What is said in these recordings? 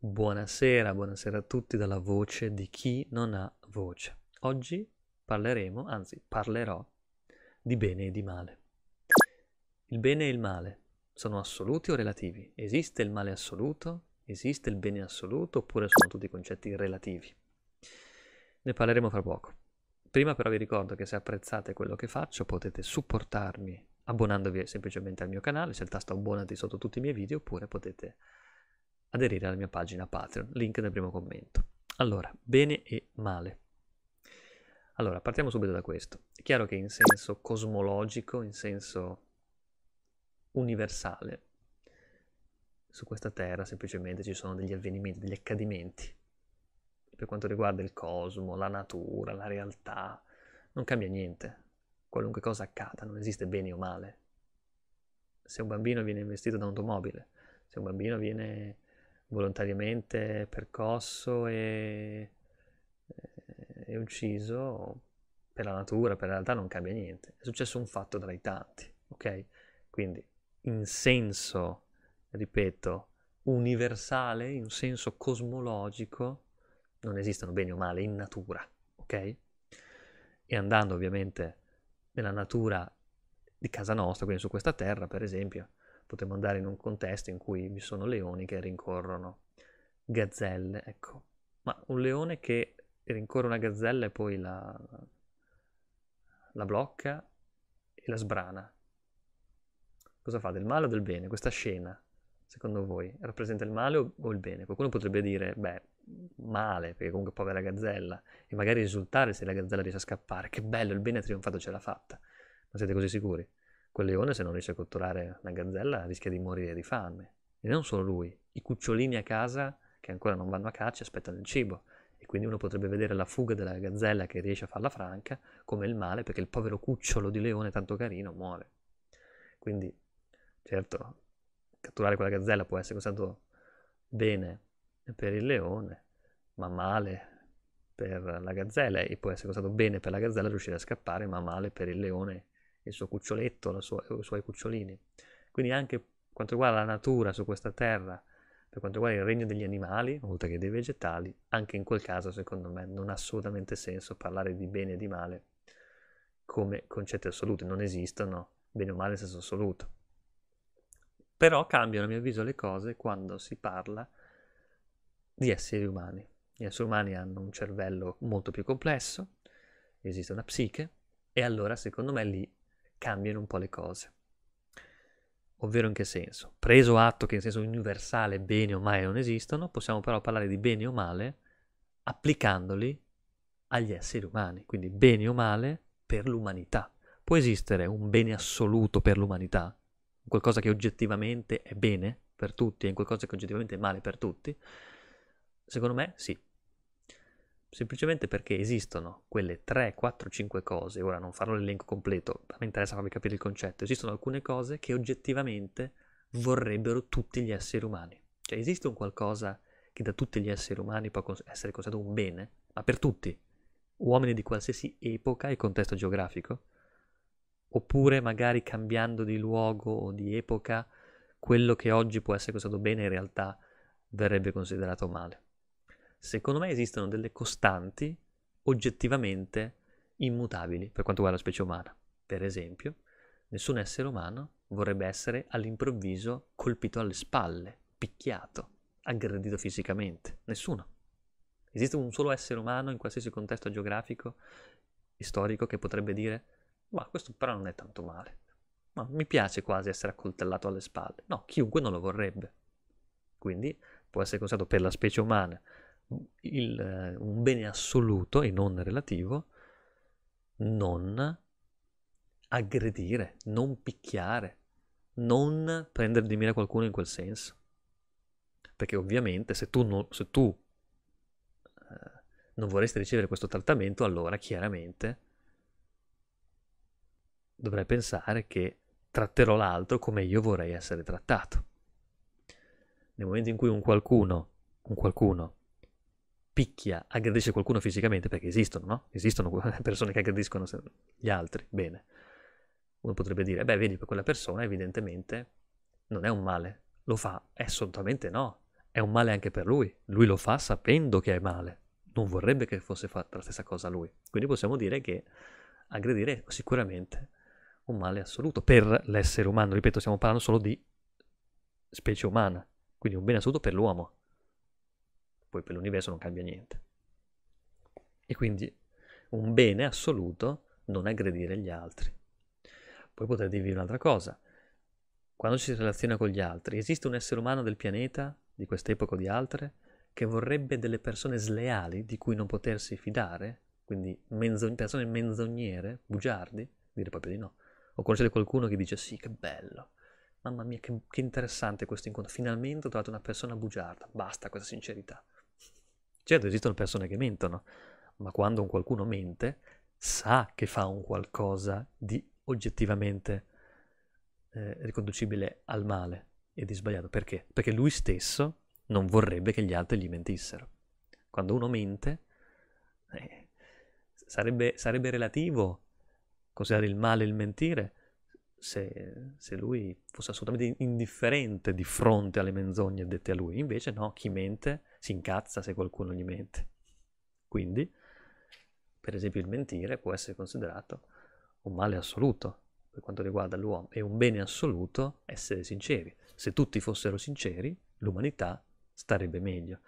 Buonasera, buonasera a tutti dalla voce di chi non ha voce. Oggi parleremo, anzi parlerò, di bene e di male. Il bene e il male sono assoluti o relativi? Esiste il male assoluto? Esiste il bene assoluto oppure sono tutti concetti relativi? Ne parleremo fra poco. Prima però vi ricordo che se apprezzate quello che faccio potete supportarmi abbonandovi semplicemente al mio canale, c'è il tasto abbonati sotto tutti i miei video oppure potete aderire alla mia pagina Patreon, link nel primo commento. Allora, bene e male. Allora, partiamo subito da questo. È chiaro che in senso cosmologico, in senso universale, su questa terra semplicemente ci sono degli avvenimenti, degli accadimenti. Per quanto riguarda il cosmo, la natura, la realtà, non cambia niente. Qualunque cosa accada, non esiste bene o male. Se un bambino viene investito da un'automobile, se un bambino viene volontariamente percosso e, eh, e ucciso per la natura, per la realtà non cambia niente. È successo un fatto tra i tanti, ok? Quindi in senso, ripeto, universale, in senso cosmologico, non esistono bene o male in natura, ok? E andando ovviamente nella natura di casa nostra, quindi su questa terra, per esempio, potremmo andare in un contesto in cui vi sono leoni che rincorrono gazzelle, ecco. Ma un leone che rincorre una gazzella e poi la, la blocca e la sbrana. Cosa fa? Del male o del bene? Questa scena, secondo voi, rappresenta il male o, o il bene? Qualcuno potrebbe dire, beh, male, perché comunque povera gazzella, e magari risultare se la gazzella riesce a scappare. Che bello, il bene ha trionfato, ce l'ha fatta. Ma siete così sicuri? Quel leone se non riesce a catturare la gazzella rischia di morire di fame. E non solo lui, i cucciolini a casa che ancora non vanno a caccia aspettano il cibo e quindi uno potrebbe vedere la fuga della gazzella che riesce a farla franca come il male perché il povero cucciolo di leone tanto carino muore. Quindi, certo, catturare quella gazzella può essere stato bene per il leone, ma male per la gazzella e può essere stato bene per la gazzella riuscire a scappare, ma male per il leone il suo cuccioletto, sua, i suoi cucciolini. Quindi anche quanto riguarda la natura su questa terra, per quanto riguarda il regno degli animali, oltre che dei vegetali, anche in quel caso secondo me non ha assolutamente senso parlare di bene e di male come concetti assoluti, non esistono bene o male in senso assoluto. Però cambiano a mio avviso le cose quando si parla di esseri umani. Gli esseri umani hanno un cervello molto più complesso, esiste una psiche, e allora secondo me lì cambiano un po' le cose. Ovvero in che senso? Preso atto che in senso universale bene o male non esistono, possiamo però parlare di bene o male applicandoli agli esseri umani. Quindi bene o male per l'umanità. Può esistere un bene assoluto per l'umanità, qualcosa che oggettivamente è bene per tutti e qualcosa che oggettivamente è male per tutti? Secondo me sì, semplicemente perché esistono quelle 3, 4, 5 cose, ora non farò l'elenco completo, mi interessa farvi capire il concetto, esistono alcune cose che oggettivamente vorrebbero tutti gli esseri umani. Cioè esiste un qualcosa che da tutti gli esseri umani può essere considerato un bene, ma per tutti, uomini di qualsiasi epoca e contesto geografico, oppure magari cambiando di luogo o di epoca, quello che oggi può essere considerato bene in realtà verrebbe considerato male secondo me esistono delle costanti oggettivamente immutabili per quanto riguarda la specie umana. Per esempio, nessun essere umano vorrebbe essere all'improvviso colpito alle spalle, picchiato, aggredito fisicamente. Nessuno. Esiste un solo essere umano in qualsiasi contesto geografico e storico che potrebbe dire ma questo però non è tanto male. Ma mi piace quasi essere accoltellato alle spalle. No, chiunque non lo vorrebbe. Quindi può essere considerato per la specie umana il, un bene assoluto e non relativo, non aggredire, non picchiare, non prendere di mira qualcuno in quel senso. Perché ovviamente se tu, non, se tu eh, non vorresti ricevere questo trattamento, allora chiaramente dovrai pensare che tratterò l'altro come io vorrei essere trattato. Nel momento in cui un qualcuno, un qualcuno picchia, aggredisce qualcuno fisicamente, perché esistono, no? Esistono persone che aggrediscono gli altri, bene. Uno potrebbe dire, beh, vedi, quella persona evidentemente non è un male. Lo fa? Eh, assolutamente no. È un male anche per lui. Lui lo fa sapendo che è male. Non vorrebbe che fosse fatta la stessa cosa a lui. Quindi possiamo dire che aggredire è sicuramente un male assoluto per l'essere umano. Ripeto, stiamo parlando solo di specie umana, quindi un bene assoluto per l'uomo poi per l'universo non cambia niente. E quindi un bene assoluto non aggredire gli altri. Poi potrei dirvi un'altra cosa. Quando ci si relaziona con gli altri, esiste un essere umano del pianeta, di quest'epoca o di altre, che vorrebbe delle persone sleali di cui non potersi fidare? Quindi menzog- persone menzogniere, bugiardi? Dire proprio di no. O conoscete qualcuno che dice sì, che bello, mamma mia, che, che interessante questo incontro, finalmente ho trovato una persona bugiarda, basta questa sincerità. Certo, esistono persone che mentono, ma quando un qualcuno mente, sa che fa un qualcosa di oggettivamente eh, riconducibile al male e di sbagliato. Perché? Perché lui stesso non vorrebbe che gli altri gli mentissero. Quando uno mente, eh, sarebbe, sarebbe relativo considerare il male il mentire, se, se, lui fosse assolutamente indifferente di fronte alle menzogne dette a lui. Invece no, chi mente si incazza se qualcuno gli mente. Quindi, per esempio, il mentire può essere considerato un male assoluto per quanto riguarda l'uomo e un bene assoluto essere sinceri. Se tutti fossero sinceri, l'umanità starebbe meglio.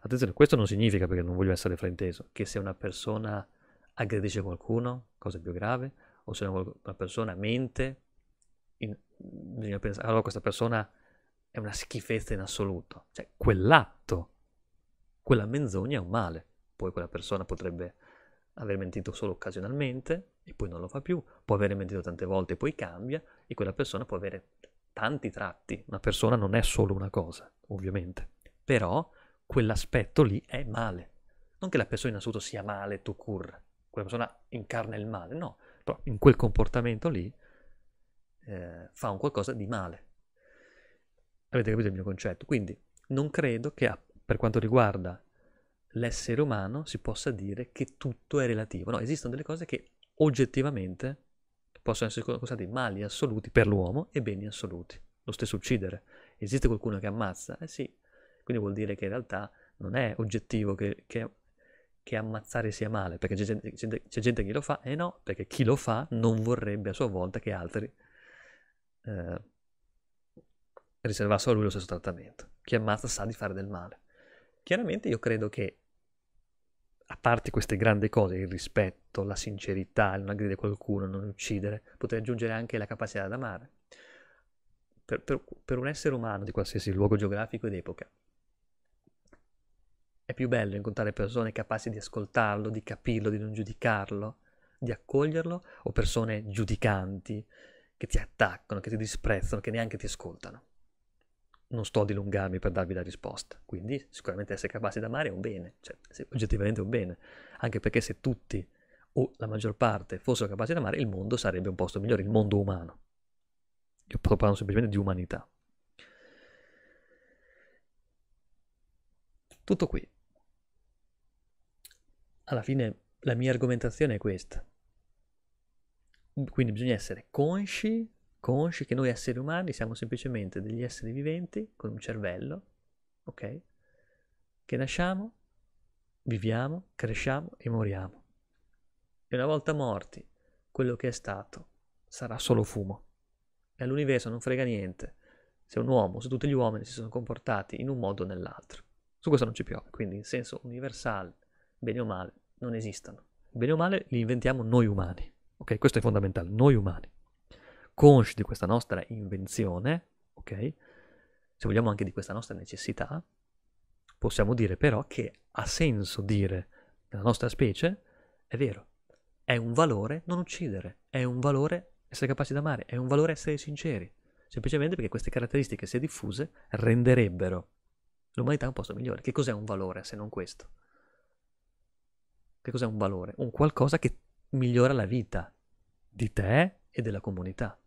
Attenzione, questo non significa, perché non voglio essere frainteso, che se una persona aggredisce qualcuno, cosa più grave, o se una persona mente bisogna pensare, allora questa persona è una schifezza in assoluto. Cioè, quell'atto, quella menzogna è un male. Poi quella persona potrebbe aver mentito solo occasionalmente e poi non lo fa più, può aver mentito tante volte e poi cambia e quella persona può avere tanti tratti. Una persona non è solo una cosa, ovviamente. Però quell'aspetto lì è male. Non che la persona in assoluto sia male, tu cur, quella persona incarna il male, no, però in quel comportamento lì eh, fa un qualcosa di male. Avete capito il mio concetto? Quindi non credo che per quanto riguarda l'essere umano si possa dire che tutto è relativo. No, esistono delle cose che oggettivamente possono essere considerati mali assoluti per l'uomo e beni assoluti. Lo stesso uccidere. Esiste qualcuno che ammazza? Eh sì. Quindi vuol dire che in realtà non è oggettivo che, che, che ammazzare sia male, perché c'è gente, c'è gente che lo fa e eh no, perché chi lo fa non vorrebbe a sua volta che altri eh, riservasse a lui lo stesso trattamento. Chi ammazza sa di fare del male. Chiaramente io credo che, a parte queste grandi cose, il rispetto, la sincerità, il non aggredire qualcuno, non uccidere, potrei aggiungere anche la capacità di amare. Per, per, per un essere umano di qualsiasi luogo geografico ed epoca, è più bello incontrare persone capaci di ascoltarlo, di capirlo, di non giudicarlo, di accoglierlo, o persone giudicanti, che ti attaccano, che ti disprezzano, che neanche ti ascoltano. Non sto a dilungarmi per darvi la risposta, quindi sicuramente essere capaci di amare è un bene, cioè oggettivamente è un bene, anche perché se tutti o la maggior parte fossero capaci di amare, il mondo sarebbe un posto migliore, il mondo umano. Io parlo semplicemente di umanità. Tutto qui. Alla fine la mia argomentazione è questa. Quindi bisogna essere consci, consci che noi esseri umani siamo semplicemente degli esseri viventi con un cervello, ok? Che nasciamo, viviamo, cresciamo e moriamo. E una volta morti, quello che è stato sarà solo fumo. E all'universo non frega niente se un uomo, se tutti gli uomini si sono comportati in un modo o nell'altro. Su questo non ci piove, quindi in senso universale, bene o male, non esistono. Bene o male li inventiamo noi umani. Ok, questo è fondamentale, noi umani, consci di questa nostra invenzione, ok? Se vogliamo anche di questa nostra necessità, possiamo dire però che ha senso dire che la nostra specie, è vero, è un valore non uccidere, è un valore essere capaci di amare, è un valore essere sinceri, semplicemente perché queste caratteristiche, se diffuse, renderebbero l'umanità un posto migliore. Che cos'è un valore se non questo? Che cos'è un valore? Un qualcosa che migliora la vita di te e della comunità.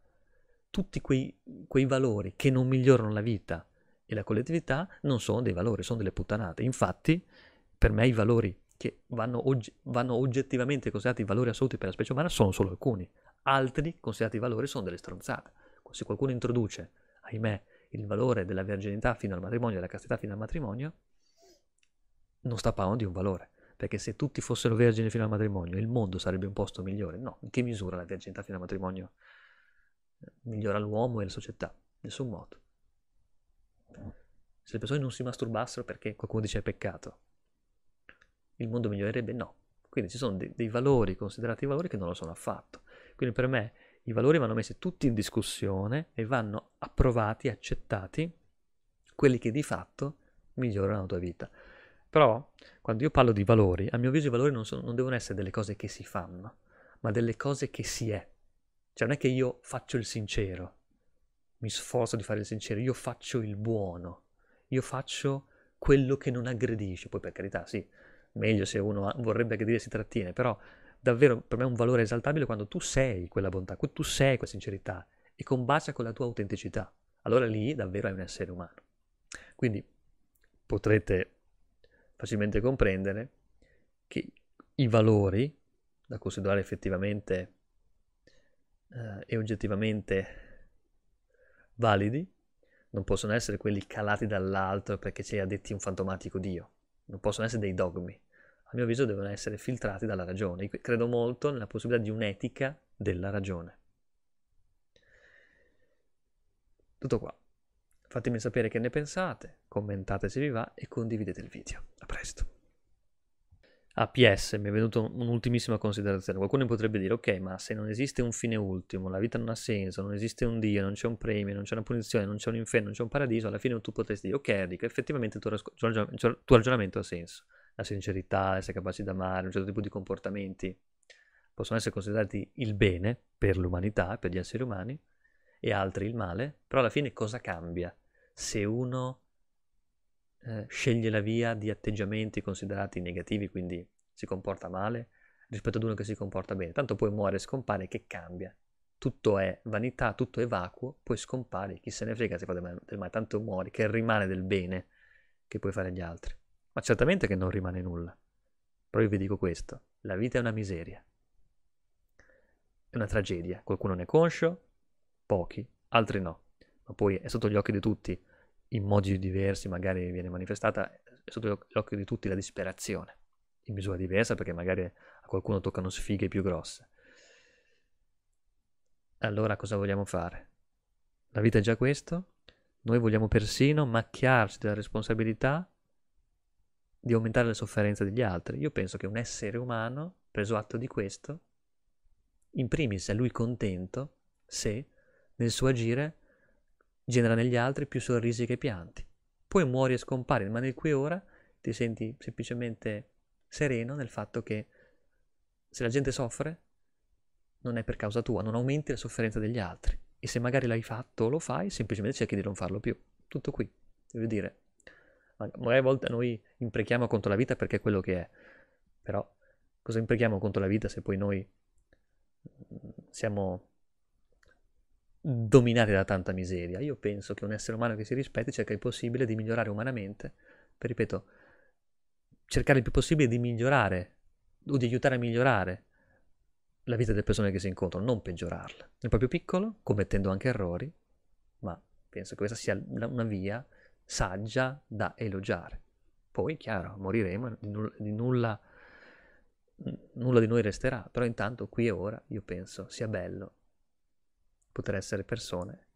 Tutti quei, quei valori che non migliorano la vita e la collettività non sono dei valori, sono delle puttanate. Infatti, per me i valori che vanno, og- vanno oggettivamente considerati valori assoluti per la specie umana sono solo alcuni. Altri considerati valori sono delle stronzate. Se qualcuno introduce, ahimè, il valore della verginità fino al matrimonio, della castità fino al matrimonio, non sta parlando di un valore, perché se tutti fossero vergini fino al matrimonio, il mondo sarebbe un posto migliore. No, in che misura la verginità fino al matrimonio eh, migliora l'uomo e la società? In nessun modo. Se le persone non si masturbassero perché qualcuno dice è peccato, il mondo migliorerebbe? No. Quindi ci sono dei, dei valori, considerati valori, che non lo sono affatto. Quindi per me i valori vanno messi tutti in discussione e vanno approvati, accettati quelli che di fatto migliorano la tua vita. Però quando io parlo di valori, a mio avviso i valori non, sono, non devono essere delle cose che si fanno, ma delle cose che si è. Cioè non è che io faccio il sincero, mi sforzo di fare il sincero, io faccio il buono, io faccio quello che non aggredisce. Poi per carità, sì, meglio se uno vorrebbe aggredire si trattiene, però davvero per me è un valore esaltabile quando tu sei quella bontà, tu sei quella sincerità e combacia con la tua autenticità. Allora lì davvero è un essere umano. Quindi potrete facilmente comprendere che i valori da considerare effettivamente eh, e oggettivamente validi non possono essere quelli calati dall'alto perché ci ha detti un fantomatico Dio, non possono essere dei dogmi, a mio avviso devono essere filtrati dalla ragione. Io credo molto nella possibilità di un'etica della ragione. Tutto qua. Fatemi sapere che ne pensate, commentate se vi va e condividete il video. A presto. APS, ah, mi è venuta un'ultimissima considerazione. Qualcuno potrebbe dire, ok, ma se non esiste un fine ultimo, la vita non ha senso, non esiste un Dio, non c'è un premio, non c'è una punizione, non c'è un inferno, non c'è un paradiso, alla fine tu potresti dire, ok Enrico, effettivamente il tuo, il tuo ragionamento ha senso. La sincerità, essere capaci di amare, un certo tipo di comportamenti possono essere considerati il bene per l'umanità, per gli esseri umani, e altri il male, però alla fine cosa cambia? se uno eh, sceglie la via di atteggiamenti considerati negativi, quindi si comporta male, rispetto ad uno che si comporta bene. Tanto poi muore, scompare, che cambia? Tutto è vanità, tutto è vacuo, poi scompare, chi se ne frega se fa del male, del male, tanto muori, che rimane del bene che puoi fare agli altri. Ma certamente che non rimane nulla. Però io vi dico questo, la vita è una miseria, è una tragedia, qualcuno ne è conscio, pochi, altri no, ma poi è sotto gli occhi di tutti in modi diversi magari viene manifestata eh, sotto l'occhio di tutti la disperazione, in misura diversa perché magari a qualcuno toccano sfighe più grosse. Allora cosa vogliamo fare? La vita è già questo? Noi vogliamo persino macchiarci della responsabilità di aumentare la sofferenza degli altri. Io penso che un essere umano, preso atto di questo, in primis è lui contento se nel suo agire genera negli altri più sorrisi che pianti. Poi muori e scompari, ma nel qui e ora ti senti semplicemente sereno nel fatto che se la gente soffre non è per causa tua, non aumenti la sofferenza degli altri. E se magari l'hai fatto o lo fai, semplicemente cerchi di non farlo più. Tutto qui. Voglio dire, magari a volte noi imprechiamo contro la vita perché è quello che è. Però cosa impreghiamo contro la vita se poi noi mm, siamo dominati da tanta miseria. Io penso che un essere umano che si rispetti cerca il possibile di migliorare umanamente, per ripeto, cercare il più possibile di migliorare o di aiutare a migliorare la vita delle persone che si incontrano, non peggiorarla. Nel proprio piccolo, commettendo anche errori, ma penso che questa sia una via saggia da elogiare. Poi, chiaro, moriremo, di, nulla, di nulla, nulla di noi resterà, però intanto qui e ora io penso sia bello poter essere persone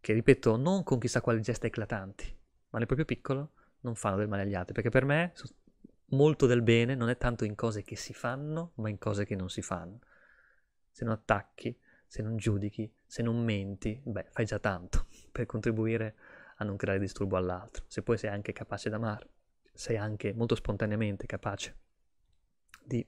che, ripeto, non con chissà quali gesti eclatanti, ma nel proprio piccolo non fanno del male agli altri, perché per me molto del bene non è tanto in cose che si fanno, ma in cose che non si fanno. Se non attacchi, se non giudichi, se non menti, beh, fai già tanto per contribuire a non creare disturbo all'altro. Se poi sei anche capace d'amare, sei anche molto spontaneamente capace di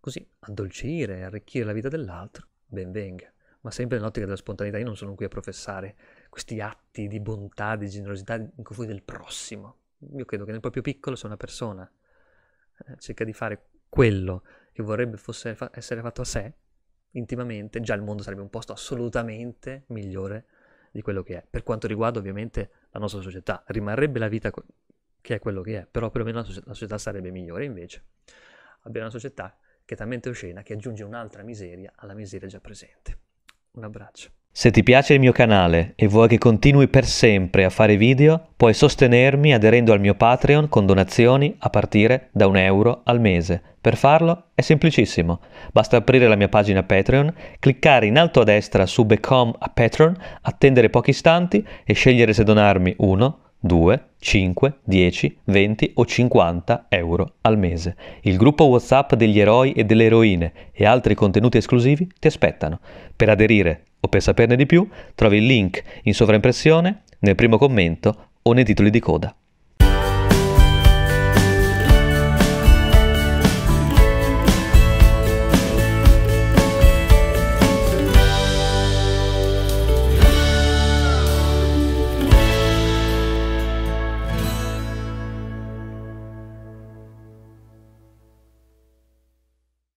così addolcire, arricchire la vita dell'altro, ben venga ma sempre nell'ottica della spontaneità. Io non sono qui a professare questi atti di bontà, di generosità in confronto del prossimo. Io credo che nel proprio piccolo, se una persona eh, cerca di fare quello che vorrebbe fosse fa- essere fatto a sé, intimamente, già il mondo sarebbe un posto assolutamente migliore di quello che è. Per quanto riguarda ovviamente la nostra società, rimarrebbe la vita co- che è quello che è, però perlomeno la, so- la società sarebbe migliore. Invece abbiamo una società che è talmente oscena che aggiunge un'altra miseria alla miseria già presente. Un abbraccio. Se ti piace il mio canale e vuoi che continui per sempre a fare video, puoi sostenermi aderendo al mio Patreon con donazioni a partire da un euro al mese. Per farlo è semplicissimo. Basta aprire la mia pagina Patreon, cliccare in alto a destra su Become a Patreon, attendere pochi istanti e scegliere se donarmi 1, 2, 5, 10, 20 o 50 euro al mese. Il gruppo WhatsApp degli eroi e delle eroine e altri contenuti esclusivi ti aspettano. Per aderire o per saperne di più, trovi il link in sovraimpressione, nel primo commento o nei titoli di coda.